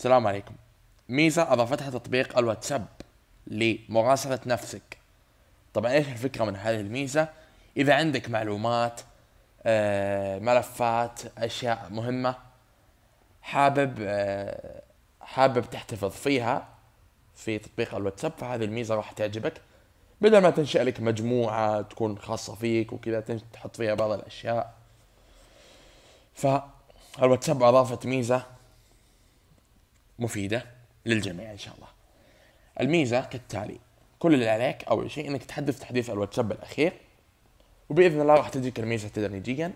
السلام عليكم ميزة أضافتها تطبيق الواتساب لمراسلة نفسك طبعا إيش الفكرة من هذه الميزة إذا عندك معلومات آه، ملفات أشياء مهمة حابب آه، حابب تحتفظ فيها في تطبيق الواتساب فهذه الميزة راح تعجبك بدل ما تنشأ لك مجموعة تكون خاصة فيك وكذا تحط فيها بعض الأشياء فالواتساب أضافت ميزة مفيده للجميع ان شاء الله الميزه كالتالي كل اللي عليك اول شيء انك تحدث تحديث الواتساب الاخير وباذن الله راح تجيك الميزه تدريجيا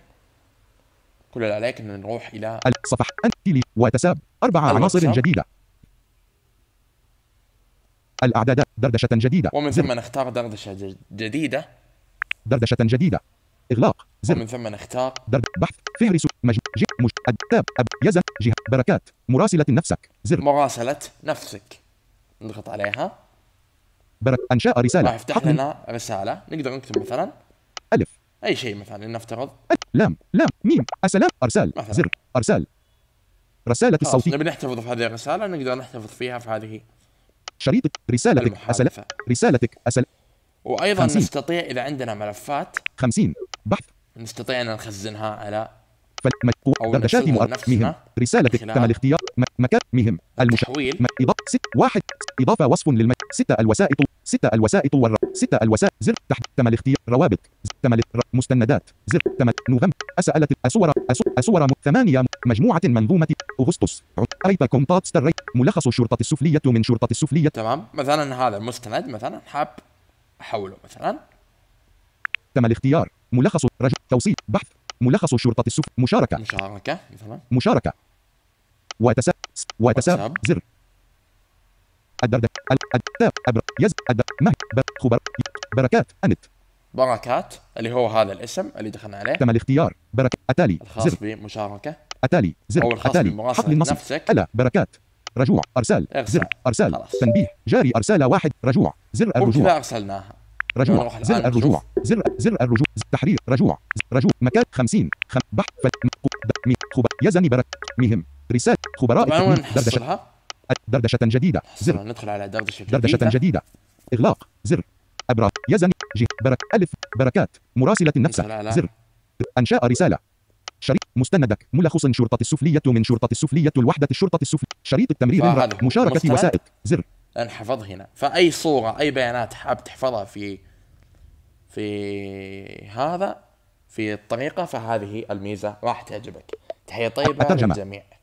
كل اللي عليك ان نروح الى الصفحة انتيلي واتساب اربع عناصر جديده الاعداد دردشه جديده ومن ثم نختار دردشه جديده دردشه جديده اغلاق زر ومن ثم نختار بحث فهرس مجموعة مش أب يزن جهة بركات مراسلة نفسك زر مراسلة نفسك نضغط عليها برك انشاء رسالة راح يفتح لنا رسالة نقدر نكتب مثلا الف اي شيء مثلا لنفترض لام لام ميم السلام ارسال مثلا. زر ارسال رسالة الصوتية نبي نحتفظ في هذه الرسالة نقدر نحتفظ فيها في هذه شريط رسالتك أسل... رسالتك أسل... وايضا خمسين. نستطيع اذا عندنا ملفات 50 بحث نستطيع ان نخزنها على فل... شاتم مهم رسالتك كما الاختيار مكان مهم المشحويل إضافة ست واحد إضافة وصف للمك ستة الوسائط ستة الوسائط والر ستة الوسائط زر تحت تم الاختيار روابط تم مستندات زر تم نوفمبر أسألت أسورة, أسورة ثمانية مجموعة منظومة أغسطس أريبا كونتات ستري ملخص الشرطة السفلية من شرطة السفلية تمام مثلا هذا المستند مثلا حاب أحوله مثلا تم الاختيار ملخص رجل توصيل بحث ملخص شرطة السفن مشاركة مشاركة مثلا مشاركة وتسا وتسا زر الدردة الأداب أبر يز أدب مه بر خبر بركات أنت بركات اللي هو هذا الاسم اللي دخلنا عليه تم الاختيار بركة أتالي الخاص زر. بمشاركة أتالي زر أو الخاص أتالي حقل النصب ألا بركات رجوع أرسال أرسل. زر أرسال خلاص. تنبيه جاري أرسال واحد رجوع زر الرجوع وكذا أرسلناها رجوع زر الرجوع زر زر الرجوع تحرير رجوع رجوع مكان 50 بحث خبر يزني برك مهم رسالة خبراء دردشة دردشة جديدة زر ندخل على دردشة جديدة دردشة جديدة إغلاق زر أبرا يزني جه برك ألف بركات مراسلة النفس زر أنشاء رسالة شريط مستندك ملخص شرطة السفلية من شرطة السفلية الوحدة الشرطة السفلية شريط التمرير مشاركة وسائط زر انحفظ هنا فاي صوره اي بيانات حاب تحفظها في في هذا في الطريقه فهذه الميزه راح تعجبك تحيه طيبه للجميع